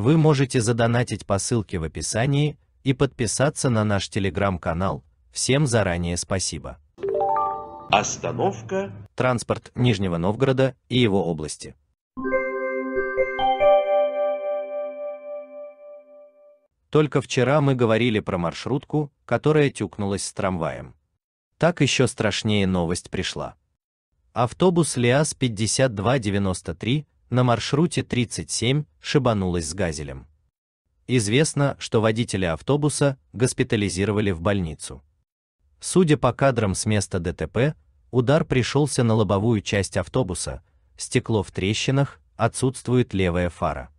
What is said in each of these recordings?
Вы можете задонатить по ссылке в описании и подписаться на наш телеграм-канал. Всем заранее спасибо. Остановка. Транспорт Нижнего Новгорода и его области. Только вчера мы говорили про маршрутку, которая тюкнулась с трамваем. Так еще страшнее новость пришла. Автобус ЛиАЗ-5293 на маршруте 37 шибанулась с газелем. Известно, что водителя автобуса госпитализировали в больницу. Судя по кадрам с места ДТП, удар пришелся на лобовую часть автобуса, стекло в трещинах, отсутствует левая фара.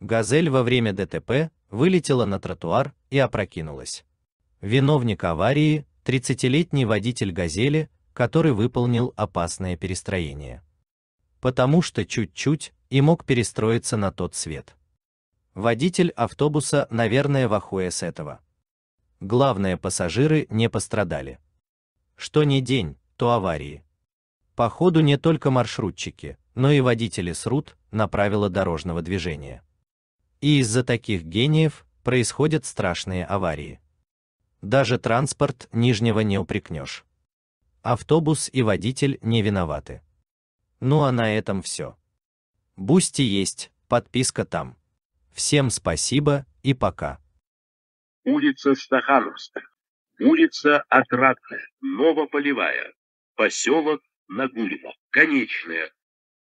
Газель во время ДТП вылетела на тротуар и опрокинулась. Виновник аварии 30-летний водитель Газели, который выполнил опасное перестроение потому что чуть-чуть и мог перестроиться на тот свет. Водитель автобуса, наверное, в ахуе с этого. Главное, пассажиры не пострадали. Что не день, то аварии. Походу не только маршрутчики, но и водители срут на правила дорожного движения. И из-за таких гениев происходят страшные аварии. Даже транспорт нижнего не упрекнешь. Автобус и водитель не виноваты. Ну а на этом все. Бусти есть, подписка там. Всем спасибо и пока. Улица Стахановская. Улица Отрадная, Новополевая. Поселок Нагулино. Конечная.